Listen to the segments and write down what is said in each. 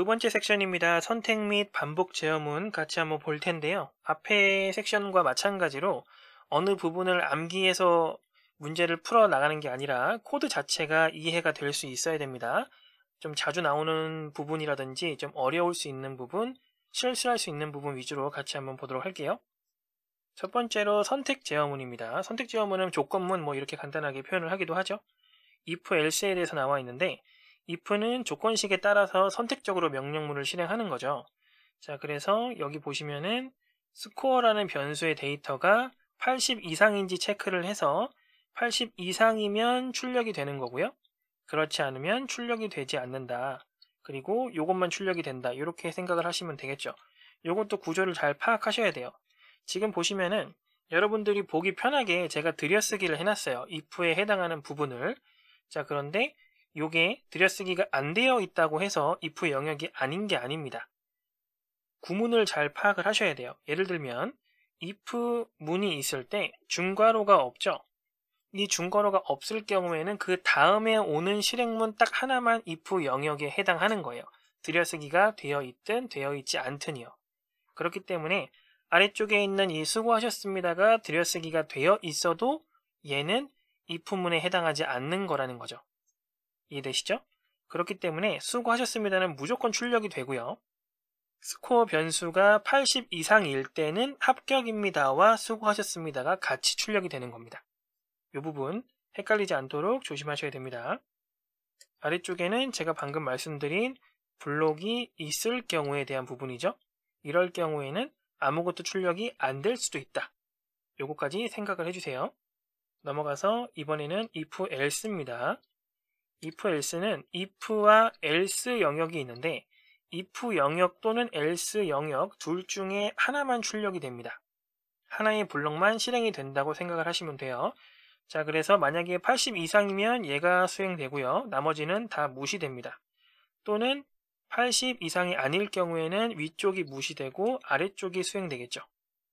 두 번째 섹션입니다. 선택 및 반복 제어문 같이 한번 볼 텐데요. 앞에 섹션과 마찬가지로 어느 부분을 암기해서 문제를 풀어 나가는 게 아니라 코드 자체가 이해가 될 수 있어야 됩니다. 좀 자주 나오는 부분이라든지 좀 어려울 수 있는 부분, 실수할 수 있는 부분 위주로 같이 한번 보도록 할게요. 첫 번째로 선택 제어문입니다. 선택 제어문은 조건문 뭐 이렇게 간단하게 표현을 하기도 하죠. if else에 대해서 나와 있는데 if는 조건식에 따라서 선택적으로 명령문을 실행하는 거죠. 자, 그래서 여기 보시면은 s c o r e 라는 변수의 데이터가 80 이상인지 체크를 해서 80 이상이면 출력이 되는 거고요. 그렇지 않으면 출력이 되지 않는다. 그리고 이것만 출력이 된다. 이렇게 생각을 하시면 되겠죠. 이것도 구조를 잘 파악하셔야 돼요. 지금 보시면은 여러분들이 보기 편하게 제가 들여쓰기를 해놨어요. if에 해당하는 부분을. 자, 그런데 요게 들여쓰기가 안 되어 있다고 해서 if 영역이 아닌 게 아닙니다. 구문을 잘 파악을 하셔야 돼요. 예를 들면 if 문이 있을 때 중괄호가 없죠. 이 중괄호가 없을 경우에는 그 다음에 오는 실행문 딱 하나만 if 영역에 해당하는 거예요. 들여쓰기가 되어 있든 되어 있지 않든이요. 그렇기 때문에 아래쪽에 있는 이 수고하셨습니다가 들여쓰기가 되어 있어도 얘는 if문에 해당하지 않는 거라는 거죠. 이해되시죠? 그렇기 때문에 수고하셨습니다는 무조건 출력이 되고요. 스코어 변수가 80 이상일 때는 합격입니다와 수고하셨습니다가 같이 출력이 되는 겁니다. 이 부분 헷갈리지 않도록 조심하셔야 됩니다. 아래쪽에는 제가 방금 말씀드린 블록이 있을 경우에 대한 부분이죠. 이럴 경우에는 아무것도 출력이 안 될 수도 있다. 요거까지 생각을 해주세요. 넘어가서 이번에는 if else입니다. if else는 if와 else 영역이 있는데 if 영역 또는 else 영역 둘 중에 하나만 출력이 됩니다. 하나의 블록만 실행이 된다고 생각을 하시면 돼요. 자, 그래서 만약에 80 이상이면 얘가 수행되고요. 나머지는 다 무시됩니다. 또는 80 이상이 아닐 경우에는 위쪽이 무시되고 아래쪽이 수행되겠죠.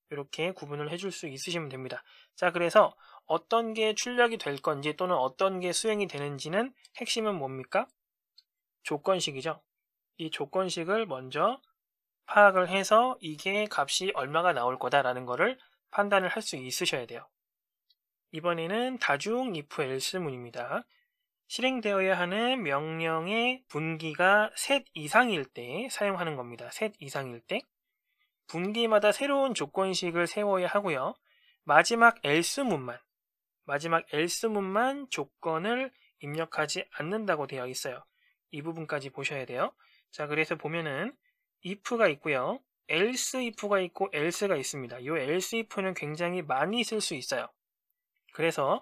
이렇게 구분을 해줄 수 있으시면 됩니다. 자, 그래서 어떤 게 출력이 될 건지 또는 어떤 게 수행이 되는지는 핵심은 뭡니까? 조건식이죠. 이 조건식을 먼저 파악을 해서 이게 값이 얼마가 나올 거다라는 것을 판단을 할 수 있으셔야 돼요. 이번에는 다중 if else 문입니다. 실행되어야 하는 명령의 분기가 셋 이상일 때 사용하는 겁니다. 셋 이상일 때 분기마다 새로운 조건식을 세워야 하고요. 마지막 else문만 마지막 else문만 조건을 입력하지 않는다고 되어 있어요. 이 부분까지 보셔야 돼요. 자, 그래서 보면은 if가 있고요. else if가 있고 else가 있습니다. 이 else if는 굉장히 많이 쓸 수 있어요. 그래서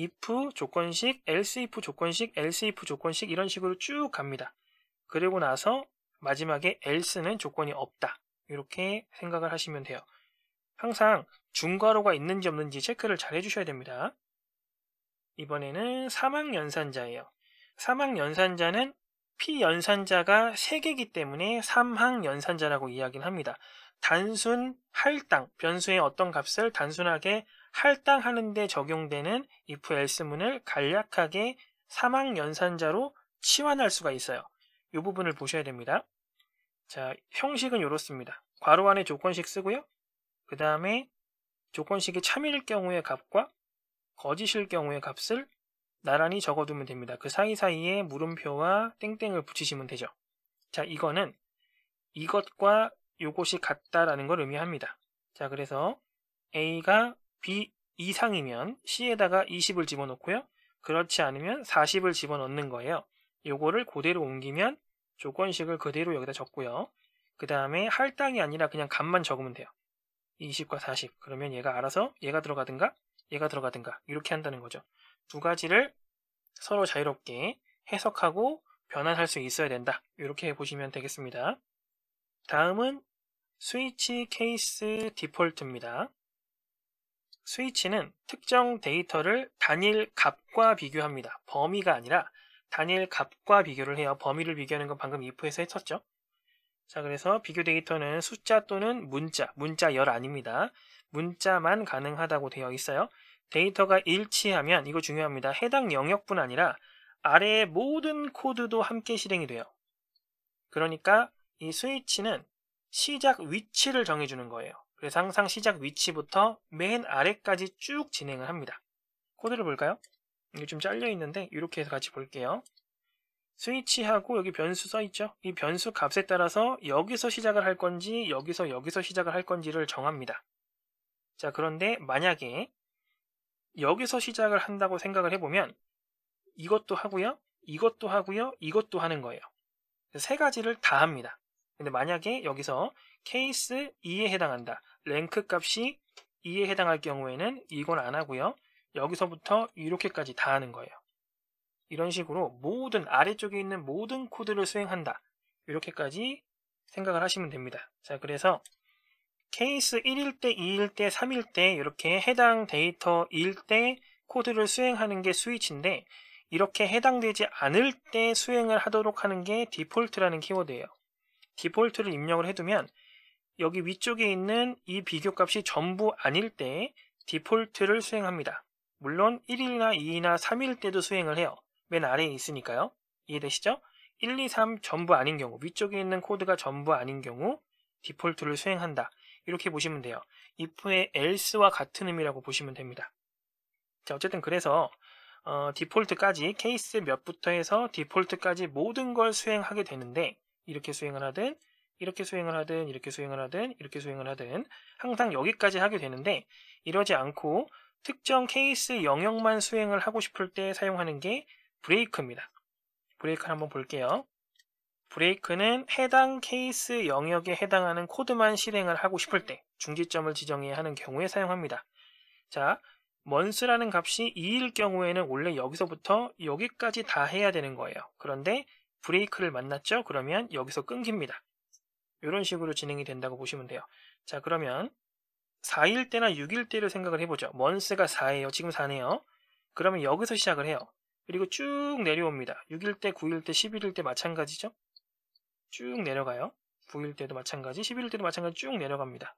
if 조건식, else if 조건식, else if 조건식 이런 식으로 쭉 갑니다. 그리고 나서 마지막에 else는 조건이 없다. 이렇게 생각을 하시면 돼요. 항상 중괄호가 있는지 없는지 체크를 잘 해주셔야 됩니다. 이번에는 삼항연산자예요. 삼항연산자는 피연산자가 3개이기 때문에 삼항연산자라고 이야기 합니다. 단순 할당, 변수의 어떤 값을 단순하게 할당하는 데 적용되는 if else문을 간략하게 삼항연산자로 치환할 수가 있어요. 이 부분을 보셔야 됩니다. 자, 형식은 이렇습니다. 괄호 안에 조건식 쓰고요. 그 다음에 조건식이 참일 경우의 값과 거짓일 경우의 값을 나란히 적어두면 됩니다. 그 사이사이에 물음표와 땡땡을 붙이시면 되죠. 자, 이거는 이것과 요것이 같다라는 걸 의미합니다. 자, 그래서 A가 B 이상이면 C에다가 20을 집어넣고요. 그렇지 않으면 40을 집어넣는 거예요. 요거를 그대로 옮기면 조건식을 그대로 여기다 적고요. 그 다음에 할당이 아니라 그냥 값만 적으면 돼요. 20과 40. 그러면 얘가 알아서 얘가 들어가든가 얘가 들어가든가 이렇게 한다는 거죠. 두 가지를 서로 자유롭게 해석하고 변환할 수 있어야 된다. 이렇게 보시면 되겠습니다. 다음은 스위치 케이스 디폴트입니다. 스위치는 특정 데이터를 단일 값과 비교합니다. 범위가 아니라 단일 값과 비교를 해요. 범위를 비교하는 건 방금 if에서 했었죠. 자, 그래서 비교 데이터는 숫자 또는 문자, 문자열 아닙니다. 문자만 가능하다고 되어 있어요. 데이터가 일치하면 이거 중요합니다. 해당 영역뿐 아니라 아래의 모든 코드도 함께 실행이 돼요. 그러니까 이 스위치는 시작 위치를 정해주는 거예요. 그래서 항상 시작 위치부터 맨 아래까지 쭉 진행을 합니다. 코드를 볼까요? 이게 좀 잘려 있는데 이렇게 해서 같이 볼게요. 스위치하고 여기 변수 써 있죠? 이 변수 값에 따라서 여기서 시작을 할 건지 여기서 여기서 시작을 할 건지를 정합니다. 자, 그런데 만약에 여기서 시작을 한다고 생각을 해보면 이것도 하고요, 이것도 하고요, 이것도 하는 거예요. 세 가지를 다 합니다. 근데 만약에 여기서 케이스 2에 해당한다. 랭크 값이 2에 해당할 경우에는 이건 안 하고요. 여기서부터 이렇게까지 다 하는 거예요. 이런 식으로 모든 아래쪽에 있는 모든 코드를 수행한다. 이렇게까지 생각을 하시면 됩니다. 자, 그래서 케이스 1일 때, 2일 때, 3일 때 이렇게 해당 데이터일 때 코드를 수행하는 게 스위치인데 이렇게 해당되지 않을 때 수행을 하도록 하는 게 디폴트라는 키워드예요. 디폴트를 입력을 해두면 여기 위쪽에 있는 이 비교값이 전부 아닐 때 디폴트를 수행합니다. 물론 1일이나 2일이나 3일 때도 수행을 해요. 맨 아래에 있으니까요. 이해되시죠? 1, 2, 3 전부 아닌 경우, 위쪽에 있는 코드가 전부 아닌 경우 디폴트를 수행한다. 이렇게 보시면 돼요. if의 else와 같은 의미라고 보시면 됩니다. 자, 어쨌든 그래서 어, 디폴트까지 케이스 몇부터 해서 디폴트까지 모든 걸 수행하게 되는데 이렇게 수행을 하든 이렇게 수행을 하든 이렇게 수행을 하든 이렇게 수행을 하든 항상 여기까지 하게 되는데 이러지 않고 특정 케이스 영역만 수행을 하고 싶을 때 사용하는 게 브레이크입니다. 브레이크를 한번 볼게요. 브레이크는 해당 케이스 영역에 해당하는 코드만 실행을 하고 싶을 때 중지점을 지정해야 하는 경우에 사용합니다. 자, 먼스라는 값이 2일 경우에는 원래 여기서부터 여기까지 다 해야 되는 거예요. 그런데 브레이크를 만났죠? 그러면 여기서 끊깁니다. 이런 식으로 진행이 된다고 보시면 돼요. 자, 그러면 4일 때나 6일 때를 생각을 해보죠. 먼스가 4예요. 지금 4네요. 그러면 여기서 시작을 해요. 그리고 쭉 내려옵니다. 6일 때, 9일 때, 11일 때 마찬가지죠. 쭉 내려가요. 9일 때도 마찬가지, 11일 때도 마찬가지 쭉 내려갑니다.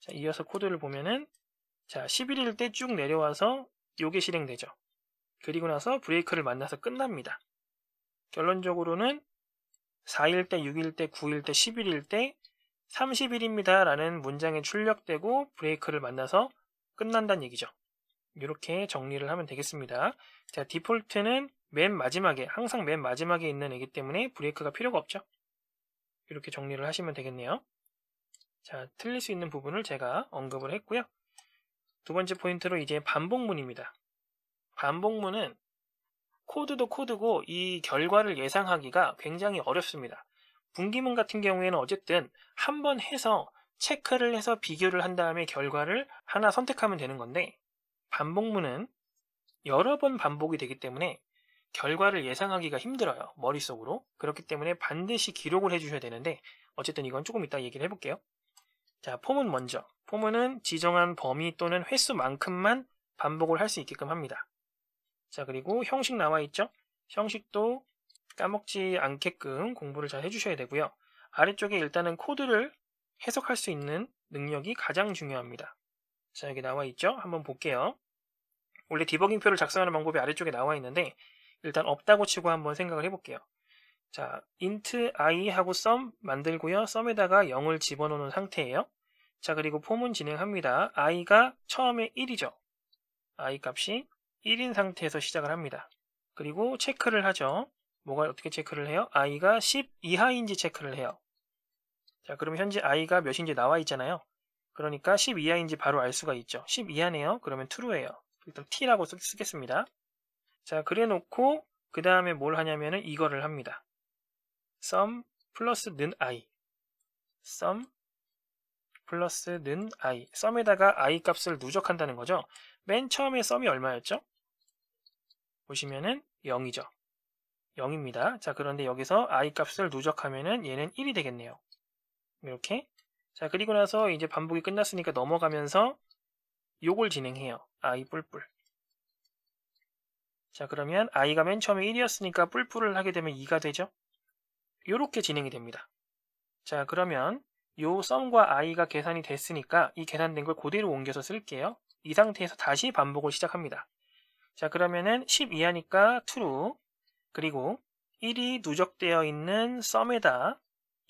자, 이어서 코드를 보면은 자, 11일 때 쭉 내려와서 요게 실행되죠. 그리고 나서 브레이크를 만나서 끝납니다. 결론적으로는 4일 때, 6일 때, 9일 때, 11일 때 30일입니다 라는 문장에 출력되고 브레이크를 만나서 끝난다는 얘기죠. 이렇게 정리를 하면 되겠습니다. 자, 디폴트는 맨 마지막에, 항상 맨 마지막에 있는 애기 때문에 브레이크가 필요가 없죠. 이렇게 정리를 하시면 되겠네요. 자, 틀릴 수 있는 부분을 제가 언급을 했고요. 두 번째 포인트로 이제 반복문입니다. 반복문은 코드도 코드고 이 결과를 예상하기가 굉장히 어렵습니다. 분기문 같은 경우에는 어쨌든 한 번 해서 체크를 해서 비교를 한 다음에 결과를 하나 선택하면 되는 건데 반복문은 여러 번 반복이 되기 때문에 결과를 예상하기가 힘들어요. 머릿속으로. 그렇기 때문에 반드시 기록을 해주셔야 되는데 어쨌든 이건 조금 이따 얘기를 해볼게요. 자, 폼은 먼저. 폼은 지정한 범위 또는 횟수만큼만 반복을 할 수 있게끔 합니다. 자, 그리고 형식 나와 있죠? 형식도 까먹지 않게끔 공부를 잘 해주셔야 되고요. 아래쪽에 일단은 코드를 해석할 수 있는 능력이 가장 중요합니다. 자, 여기 나와 있죠? 한번 볼게요. 원래 디버깅표를 작성하는 방법이 아래쪽에 나와 있는데 일단 없다고 치고 한번 생각을 해볼게요. 자, int i 하고 sum 만들고요. sum에다가 0을 집어넣는 상태예요. 자, 그리고 폼은 진행합니다. i가 처음에 1이죠. i 값이 1인 상태에서 시작을 합니다. 그리고 체크를 하죠. 뭐가 어떻게 체크를 해요? i가 10 이하인지 체크를 해요. 자, 그럼 현재 i가 몇인지 나와 있잖아요. 그러니까 10 이하인지 바로 알 수가 있죠. 10 이하네요. 그러면 true예요. 일단 t라고 쓰, 쓰겠습니다. 자, 그래 놓고 그 다음에 뭘 하냐면은 이거를 합니다. sum 플러스 는 i sum 플러스 는 i sum에다가 i 값을 누적한다는 거죠. 맨 처음에 sum이 얼마였죠? 보시면은 0이죠. 0입니다. 자, 그런데 여기서 i 값을 누적하면은 얘는 1이 되겠네요. 이렇게. 자, 그리고 나서 이제 반복이 끝났으니까 넘어가면서 요걸 진행해요. i 뿔뿔. 자 그러면 i가 맨 처음에 1이었으니까 뿔뿔을 하게 되면 2가 되죠. 이렇게 진행이 됩니다. 자 그러면 요 썸과 i가 계산이 됐으니까 이 계산된 걸 그대로 옮겨서 쓸게요. 이 상태에서 다시 반복을 시작합니다. 자 그러면은 1 2하니까 true 그리고 1이 누적되어 있는 썸에다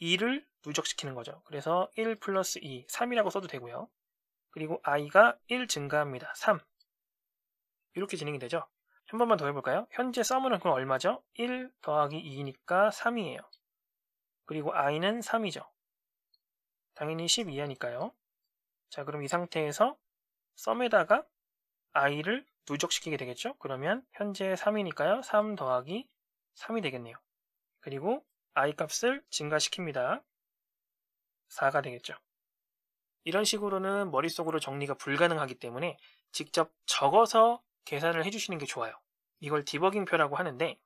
2를 누적시키는 거죠. 그래서 1 플러스 2, 3이라고 써도 되고요. 그리고 i가 1 증가합니다. 3 이렇게 진행이 되죠. 한 번만 더 해볼까요? 현재 썸은 그럼 얼마죠? 1 더하기 2니까 3이에요. 그리고 i는 3이죠. 당연히 10 이하니까요. 자 그럼 이 상태에서 썸에다가 i를 누적시키게 되겠죠? 그러면 현재 3이니까요. 3 더하기 3이 되겠네요. 그리고 i 값을 증가시킵니다. 4가 되겠죠. 이런 식으로는 머릿속으로 정리가 불가능하기 때문에 직접 적어서 계산을 해주시는 게 좋아요. 이걸 디버깅표라고 하는데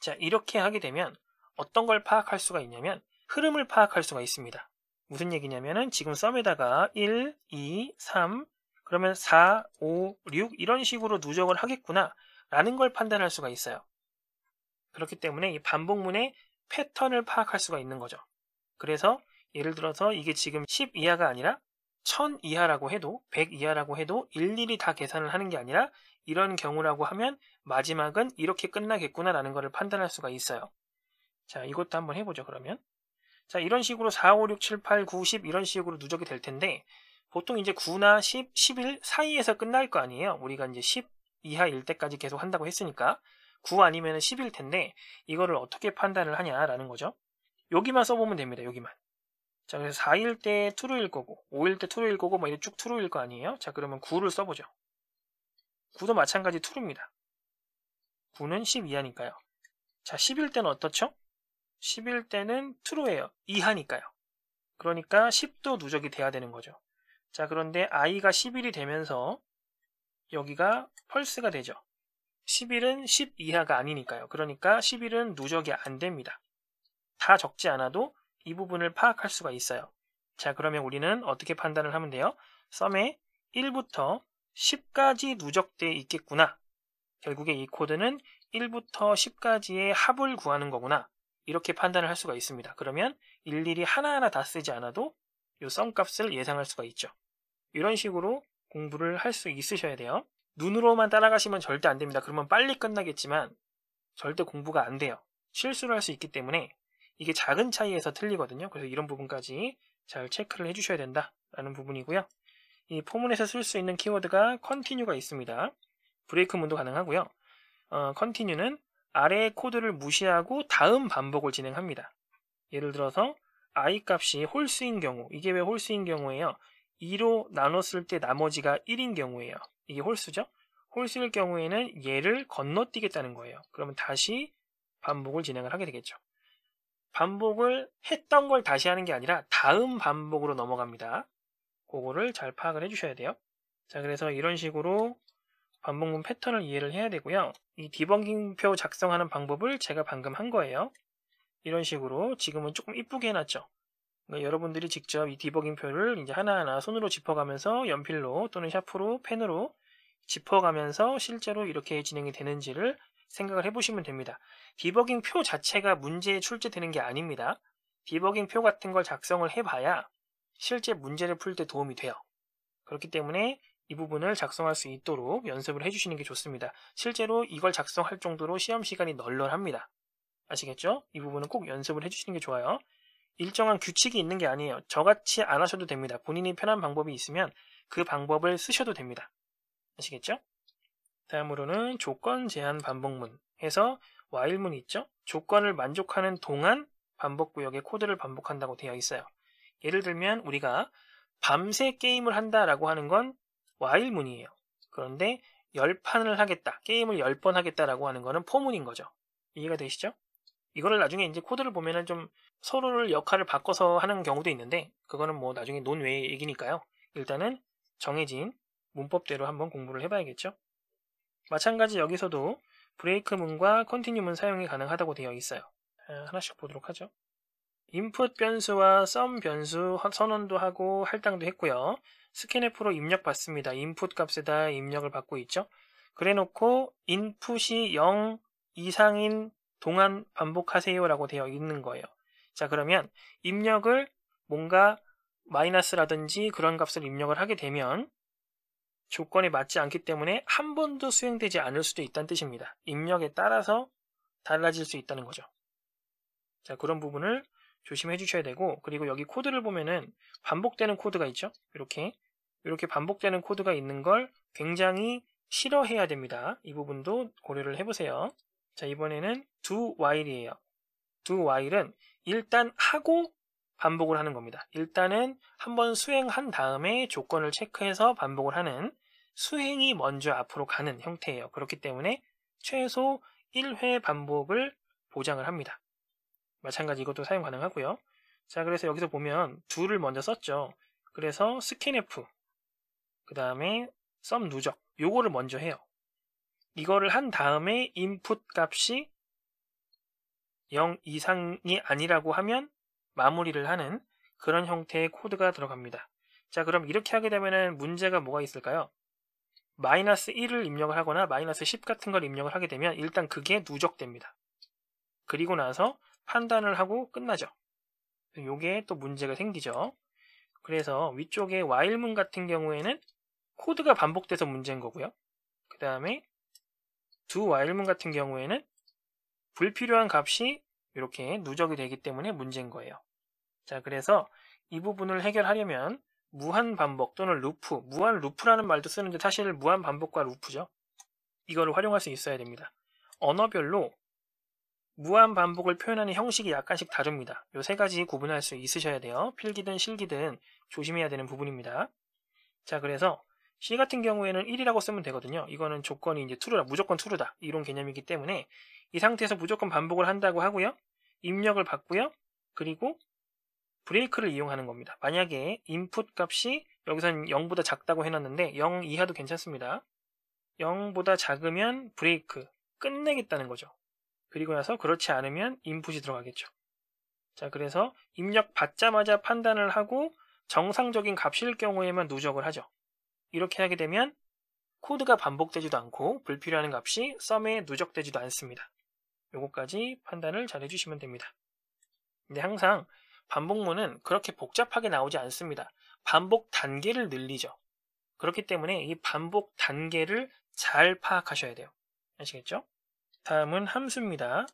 자 이렇게 하게 되면 어떤 걸 파악할 수가 있냐면 흐름을 파악할 수가 있습니다. 무슨 얘기냐면은 지금 썸에다가 1, 2, 3 그러면 4, 5, 6 이런 식으로 누적을 하겠구나 라는 걸 판단할 수가 있어요. 그렇기 때문에 이 반복문의 패턴을 파악할 수가 있는 거죠. 그래서 예를 들어서 이게 지금 10 이하가 아니라 1000 이하라고 해도 100 이하라고 해도 일일이 다 계산을 하는 게 아니라 이런 경우라고 하면 마지막은 이렇게 끝나겠구나라는 것을 판단할 수가 있어요. 자, 이것도 한번 해보죠, 그러면. 자, 이런 식으로 4, 5, 6, 7, 8, 9, 10 이런 식으로 누적이 될 텐데 보통 이제 9나 10, 11 사이에서 끝날 거 아니에요. 우리가 이제 10 이하일 때까지 계속 한다고 했으니까 9 아니면 10일 텐데 이거를 어떻게 판단을 하냐라는 거죠. 여기만 써보면 됩니다. 여기만. 자, 그래서 4일 때 true일 거고, 5일 때 true일 거고, 뭐이렇쭉 true일 거 아니에요? 자, 그러면 9를 써보죠. 9도 마찬가지 true입니다. 9는 1 2하니까요 자, 10일 때는 어떻죠? 10일 때는 true예요. 2하니까요 그러니까 10도 누적이 돼야 되는 거죠. 자, 그런데 i가 10일이 되면서 여기가 펄스가 되죠. 10일은 10 이하가 아니니까요. 그러니까 10일은 누적이 안 됩니다. 다 적지 않아도 이 부분을 파악할 수가 있어요. 자 그러면 우리는 어떻게 판단을 하면 돼요? 썸에 1부터 10까지 누적돼 있겠구나. 결국에 이 코드는 1부터 10까지의 합을 구하는 거구나. 이렇게 판단을 할 수가 있습니다. 그러면 일일이 하나하나 다 쓰지 않아도 이썸 값을 예상할 수가 있죠. 이런 식으로 공부를 할 수 있으셔야 돼요. 눈으로만 따라가시면 절대 안 됩니다. 그러면 빨리 끝나겠지만 절대 공부가 안 돼요. 실수를 할 수 있기 때문에 이게 작은 차이에서 틀리거든요. 그래서 이런 부분까지 잘 체크를 해주셔야 된다라는 부분이고요. 이 포문에서 쓸 수 있는 키워드가 컨티뉴가 있습니다. 브레이크 문도 가능하고요. 컨티뉴는 어, 아래의 코드를 무시하고 다음 반복을 진행합니다. 예를 들어서 i 값이 홀수인 경우 이게 왜 홀수인 경우예요? 2로 나눴을 때 나머지가 1인 경우예요. 이게 홀수죠? 홀수일 경우에는 얘를 건너뛰겠다는 거예요. 그러면 다시 반복을 진행을 하게 되겠죠. 반복을 했던 걸 다시 하는 게 아니라 다음 반복으로 넘어갑니다. 그거를 잘 파악을 해주셔야 돼요. 자, 그래서 이런 식으로 반복문 패턴을 이해를 해야 되고요. 이 디버깅표 작성하는 방법을 제가 방금 한 거예요. 이런 식으로 지금은 조금 이쁘게 해놨죠. 그러니까 여러분들이 직접 이 디버깅표를 이제 하나하나 손으로 짚어가면서 연필로 또는 샤프로 펜으로 짚어가면서 실제로 이렇게 진행이 되는지를 생각을 해보시면 됩니다. 디버깅 표 자체가 문제에 출제되는 게 아닙니다. 디버깅 표 같은 걸 작성을 해봐야 실제 문제를 풀 때 도움이 돼요. 그렇기 때문에 이 부분을 작성할 수 있도록 연습을 해주시는 게 좋습니다. 실제로 이걸 작성할 정도로 시험 시간이 널널합니다. 아시겠죠? 이 부분은 꼭 연습을 해주시는 게 좋아요. 일정한 규칙이 있는 게 아니에요. 저같이 안 하셔도 됩니다. 본인이 편한 방법이 있으면 그 방법을 쓰셔도 됩니다. 아시겠죠? 다음으로는 조건 제한 반복문 해서 w h i l e 문 있죠. 조건을 만족하는 동안 반복 구역의 코드를 반복한다고 되어 있어요. 예를 들면 우리가 밤새 게임을 한다라고 하는 건 while문이에요. 그런데 10판을 하겠다, 게임을 10번 하겠다라고 하는 거는 포문인 거죠. 이해가 되시죠? 이거를 나중에 이제 코드를 보면은 좀 서로를 역할을 바꿔서 하는 경우도 있는데 그거는 뭐 나중에 논외의 얘기니까요. 일단은 정해진 문법대로 한번 공부를 해봐야겠죠. 마찬가지 여기서도 브레이크 문과 컨티뉴문 사용이 가능하다고 되어 있어요. 하나씩 보도록 하죠. 인풋 변수와 썸 변수 선언도 하고 할당도 했고요. 스캔프로 입력 받습니다. 인풋 값에다 입력을 받고 있죠. 그래놓고 인풋이 0 이상인 동안 반복하세요 라고 되어 있는 거예요. 자 그러면 입력을 뭔가 마이너스라든지 그런 값을 입력을 하게 되면 조건이 맞지 않기 때문에 한 번도 수행되지 않을 수도 있다는 뜻입니다. 입력에 따라서 달라질 수 있다는 거죠. 자, 그런 부분을 조심해 주셔야 되고 그리고 여기 코드를 보면은 반복되는 코드가 있죠. 이렇게 이렇게 반복되는 코드가 있는 걸 굉장히 싫어해야 됩니다. 이 부분도 고려를 해보세요. 자, 이번에는 do while이에요. do while은 일단 하고 반복을 하는 겁니다. 일단은 한번 수행한 다음에 조건을 체크해서 반복을 하는 수행이 먼저 앞으로 가는 형태예요. 그렇기 때문에 최소 1회 반복을 보장을 합니다. 마찬가지 이것도 사용 가능하고요. 자, 그래서 여기서 보면 둘을 먼저 썼죠. 그래서 스캔F, 그 다음에 썸 누적, 요거를 먼저 해요. 이거를 한 다음에 input 값이 0 이상이 아니라고 하면 마무리를 하는 그런 형태의 코드가 들어갑니다. 자 그럼 이렇게 하게 되면 문제가 뭐가 있을까요? 마이너스 1을 입력을 하거나 마이너스 10 같은 걸 입력을 하게 되면 일단 그게 누적됩니다. 그리고 나서 판단을 하고 끝나죠. 요게 또 문제가 생기죠. 그래서 위쪽에 while문 같은 경우에는 코드가 반복돼서 문제인 거고요. 그 다음에 do while문 같은 경우에는 불필요한 값이 이렇게 누적이 되기 때문에 문제인 거예요. 자, 그래서 이 부분을 해결하려면 무한 반복 또는 루프, 무한 루프라는 말도 쓰는데 사실 무한 반복과 루프죠. 이거를 활용할 수 있어야 됩니다. 언어별로 무한 반복을 표현하는 형식이 약간씩 다릅니다. 요 세 가지 구분할 수 있으셔야 돼요. 필기든 실기든 조심해야 되는 부분입니다. 자, 그래서 C 같은 경우에는 1이라고 쓰면 되거든요. 이거는 조건이 이제 true다, 무조건 true다 이런 개념이기 때문에 이 상태에서 무조건 반복을 한다고 하고요. 입력을 받고요. 그리고 브레이크를 이용하는 겁니다. 만약에 인풋 값이 여기서는 0보다 작다고 해놨는데 0 이하도 괜찮습니다. 0보다 작으면 브레이크, 끝내겠다는 거죠. 그리고 나서 그렇지 않으면 인풋이 들어가겠죠. 자, 그래서 입력 받자마자 판단을 하고 정상적인 값일 경우에만 누적을 하죠. 이렇게 하게 되면 코드가 반복되지도 않고 불필요한 값이 썸에 누적되지도 않습니다. 요거까지 판단을 잘 해주시면 됩니다. 근데 항상 반복문은 그렇게 복잡하게 나오지 않습니다. 반복 단계를 늘리죠. 그렇기 때문에 이 반복 단계를 잘 파악하셔야 돼요. 아시겠죠? 다음은 함수입니다.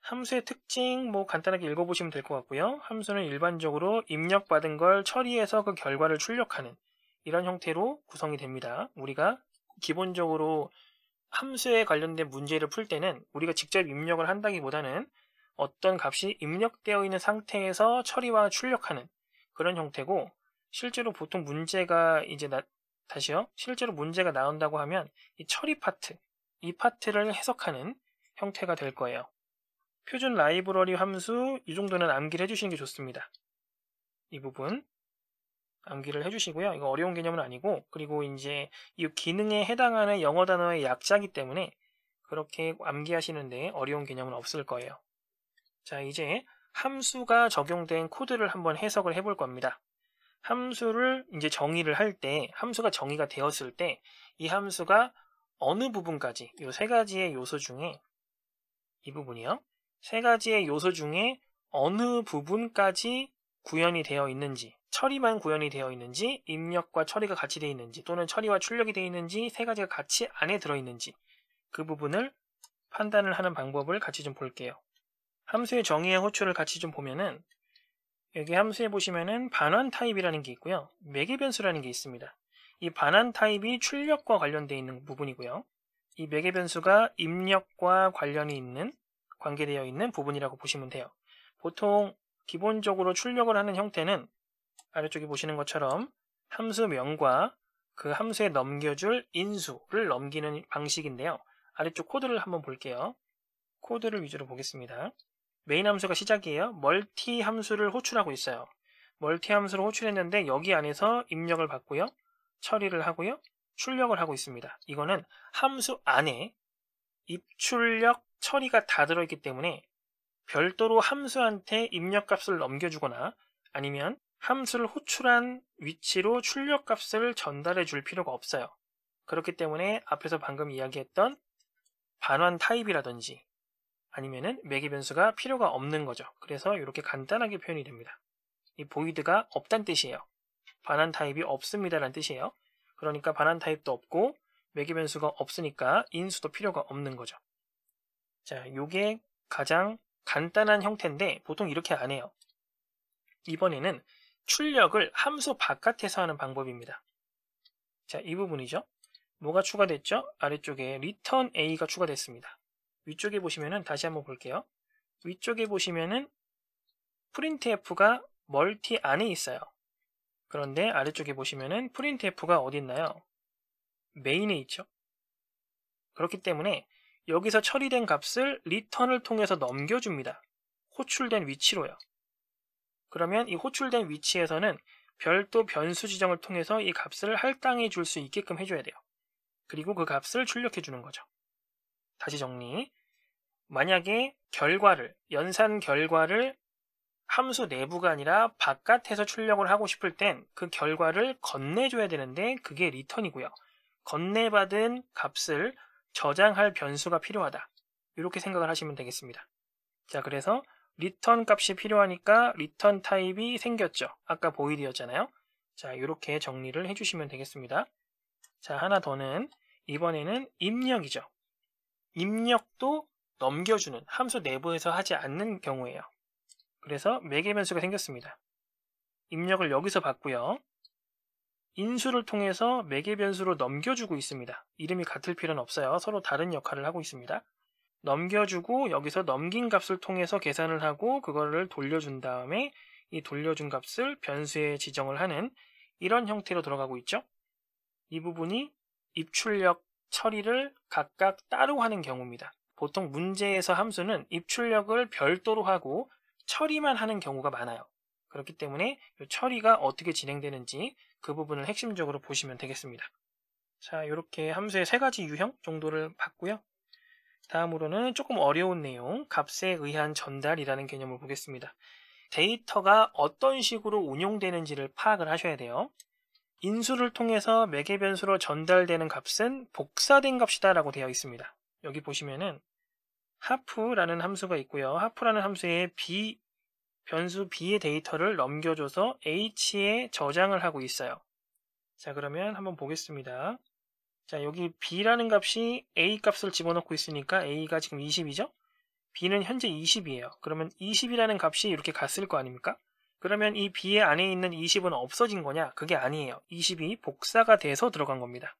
함수의 특징 뭐 간단하게 읽어보시면 될 것 같고요. 함수는 일반적으로 입력받은 걸 처리해서 그 결과를 출력하는 이런 형태로 구성이 됩니다. 우리가 기본적으로 함수에 관련된 문제를 풀 때는 우리가 직접 입력을 한다기보다는 어떤 값이 입력되어 있는 상태에서 처리와 출력하는 그런 형태고 실제로 보통 문제가 이제 나, 다시요 실제로 문제가 나온다고 하면 이 처리 파트 이 파트를 해석하는 형태가 될 거예요. 표준 라이브러리 함수 이 정도는 암기를 해주시는 게 좋습니다. 이 부분 암기를 해주시고요. 이거 어려운 개념은 아니고 그리고 이제 이 기능에 해당하는 영어 단어의 약자기 이 때문에 그렇게 암기하시는데 어려운 개념은 없을 거예요. 자 이제 함수가 적용된 코드를 한번 해석을 해 볼 겁니다. 함수를 이제 정의를 할 때 함수가 정의가 되었을 때 이 함수가 어느 부분까지 이 세 가지의 요소 중에 이 부분이요. 세 가지의 요소 중에 어느 부분까지 구현이 되어 있는지 처리만 구현이 되어 있는지 입력과 처리가 같이 되어 있는지 또는 처리와 출력이 되어 있는지 세 가지가 같이 안에 들어 있는지 그 부분을 판단을 하는 방법을 같이 좀 볼게요. 함수의 정의의 호출을 같이 좀 보면은 여기 함수에 보시면은 반환 타입이라는 게 있고요. 매개 변수라는 게 있습니다. 이 반환 타입이 출력과 관련되어 있는 부분이고요. 이 매개 변수가 입력과 관련이 있는 관계되어 있는 부분이라고 보시면 돼요. 보통 기본적으로 출력을 하는 형태는 아래쪽에 보시는 것처럼 함수명과 그 함수에 넘겨줄 인수를 넘기는 방식인데요. 아래쪽 코드를 한번 볼게요. 코드를 위주로 보겠습니다. 메인 함수가 시작이에요. 멀티 함수를 호출하고 있어요. 멀티 함수를 호출했는데 여기 안에서 입력을 받고요. 처리를 하고요. 출력을 하고 있습니다. 이거는 함수 안에 입출력 처리가 다 들어있기 때문에 별도로 함수한테 입력값을 넘겨주거나 아니면 함수를 호출한 위치로 출력값을 전달해 줄 필요가 없어요. 그렇기 때문에 앞에서 방금 이야기했던 반환 타입이라든지 아니면은 매개 변수가 필요가 없는 거죠. 그래서 이렇게 간단하게 표현이 됩니다. 이 보이드가 없단 뜻이에요. 반환 타입이 없습니다라는 뜻이에요. 그러니까 반환 타입도 없고 매개 변수가 없으니까 인수도 필요가 없는 거죠. 자, 요게 가장 간단한 형태인데 보통 이렇게 안 해요. 이번에는 출력을 함수 바깥에서 하는 방법입니다. 자, 이 부분이죠. 뭐가 추가됐죠? 아래쪽에 return a가 추가됐습니다. 위쪽에 보시면은 다시 한번 볼게요. 위쪽에 보시면은 printf가 멀티 안에 있어요. 그런데 아래쪽에 보시면은 printf가 어디 있나요? 메인에 있죠. 그렇기 때문에 여기서 처리된 값을 리턴을 통해서 넘겨줍니다. 호출된 위치로요. 그러면 이 호출된 위치에서는 별도 변수 지정을 통해서 이 값을 할당해 줄 수 있게끔 해줘야 돼요. 그리고 그 값을 출력해 주는 거죠. 다시 정리. 만약에 결과를, 연산 결과를 함수 내부가 아니라 바깥에서 출력을 하고 싶을 땐 그 결과를 건네줘야 되는데 그게 리턴이고요. 건네받은 값을 저장할 변수가 필요하다. 이렇게 생각을 하시면 되겠습니다. 자, 그래서 return 값이 필요하니까 r e t u 리턴 타입이 생겼죠. 아까 v 보이드였잖아요. 자, 이렇게 정리를 해주시면 되겠습니다. 자, 하나 더는 이번에는 입력이죠. 입력도 넘겨주는 함수 내부에서 하지 않는 경우에요 그래서 매개 변수가 생겼습니다. 입력을 여기서 받고요. 인수를 통해서 매개 변수로 넘겨주고 있습니다. 이름이 같을 필요는 없어요. 서로 다른 역할을 하고 있습니다. 넘겨주고 여기서 넘긴 값을 통해서 계산을 하고 그거를 돌려준 다음에 이 돌려준 값을 변수에 지정을 하는 이런 형태로 들어가고 있죠. 이 부분이 입출력 처리를 각각 따로 하는 경우입니다. 보통 문제에서 함수는 입출력을 별도로 하고 처리만 하는 경우가 많아요. 그렇기 때문에 처리가 어떻게 진행되는지 그 부분을 핵심적으로 보시면 되겠습니다. 자, 이렇게 함수의 세 가지 유형 정도를 봤고요. 다음으로는 조금 어려운 내용, 값에 의한 전달이라는 개념을 보겠습니다. 데이터가 어떤 식으로 운용되는지를 파악을 하셔야 돼요. 인수를 통해서 매개 변수로 전달되는 값은 복사된 값이다라고 되어 있습니다. 여기 보시면은 하프라는 함수가 있고요. 하프라는 함수에 b 변수 b의 데이터를 넘겨줘서 h에 저장을 하고 있어요. 자 그러면 한번 보겠습니다. 자 여기 b라는 값이 a 값을 집어넣고 있으니까 a가 지금 20이죠? b는 현재 20이에요. 그러면 20이라는 값이 이렇게 갔을 거 아닙니까? 그러면 이 b의 안에 있는 20은 없어진 거냐? 그게 아니에요. 20이 복사가 돼서 들어간 겁니다.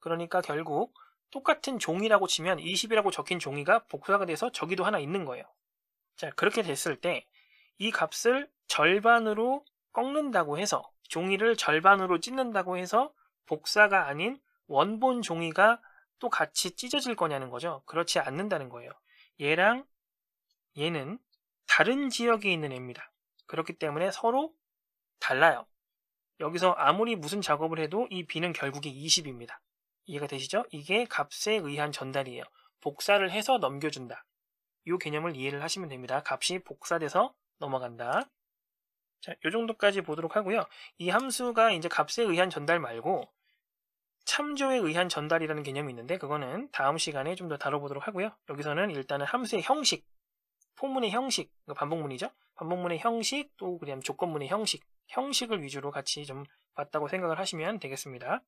그러니까 결국 똑같은 종이라고 치면 20이라고 적힌 종이가 복사가 돼서 저기도 하나 있는 거예요. 자 그렇게 됐을 때이 값을 절반으로 꺾는다고 해서 종이를 절반으로 찢는다고 해서 복사가 아닌 원본 종이가 또 같이 찢어질 거냐는 거죠. 그렇지 않는다는 거예요. 얘랑 얘는 다른 지역에 있는 애입니다. 그렇기 때문에 서로 달라요. 여기서 아무리 무슨 작업을 해도 이 b는 결국에 20입니다. 이해가 되시죠? 이게 값에 의한 전달이에요. 복사를 해서 넘겨준다. 이 개념을 이해를 하시면 됩니다. 값이 복사돼서 넘어간다. 자, 요 정도까지 보도록 하고요. 이 함수가 이제 값에 의한 전달 말고 참조에 의한 전달이라는 개념이 있는데 그거는 다음 시간에 좀 더 다뤄보도록 하고요. 여기서는 일단은 함수의 형식, 포문의 형식, 반복문이죠. 반복문의 형식, 또 그다음 조건문의 형식, 형식을 위주로 같이 좀 봤다고 생각을 하시면 되겠습니다.